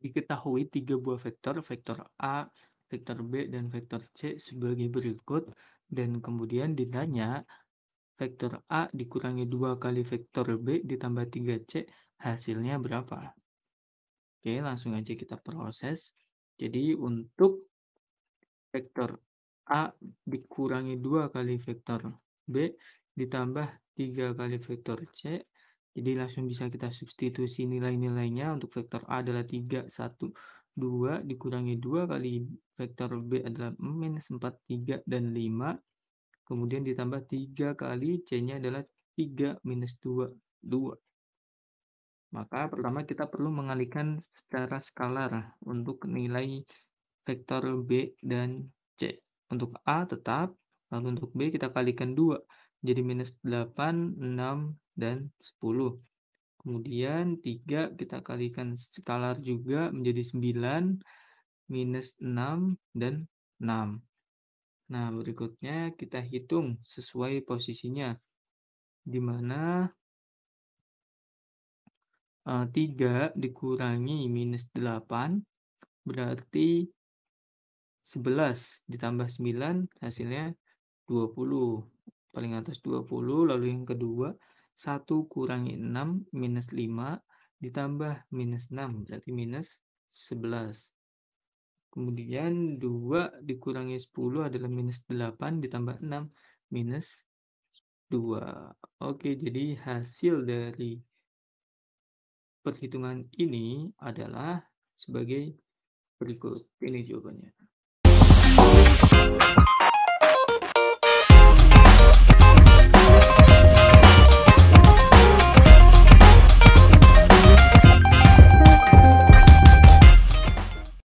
Diketahui tiga buah vektor, vektor A, vektor B, dan vektor C sebagai berikut, dan kemudian ditanya vektor A dikurangi dua kali vektor B ditambah 3C, hasilnya berapa? Oke, langsung aja kita proses. Jadi untuk vektor A dikurangi dua kali vektor B ditambah tiga kali vektor C jadi langsung bisa kita substitusi nilai-nilainya untuk vektor A adalah 3, 1, 2 dikurangi 2 kali vektor B adalah minus 4, 3, dan 5. Kemudian ditambah 3 kali C-nya adalah 3 minus 2, 2. Maka pertama kita perlu mengalihkan secara skalar untuk nilai vektor B dan C. Untuk A tetap, lalu untuk B kita kalikan 2 jadi minus 8, 6, dan 10. Kemudian 3 kita kalikan skalar juga menjadi 9, minus 6, dan 6. Nah, berikutnya kita hitung sesuai posisinya. Di mana 3 eh, dikurangi minus 8 berarti 11 ditambah 9 hasilnya 20 paling atas 20, lalu yang kedua 1 kurangi 6 minus 5 ditambah minus 6, berarti minus 11. Kemudian 2 dikurangi 10 adalah minus 8 ditambah 6 minus 2. Oke, jadi hasil dari perhitungan ini adalah sebagai berikut. Ini jawabannya.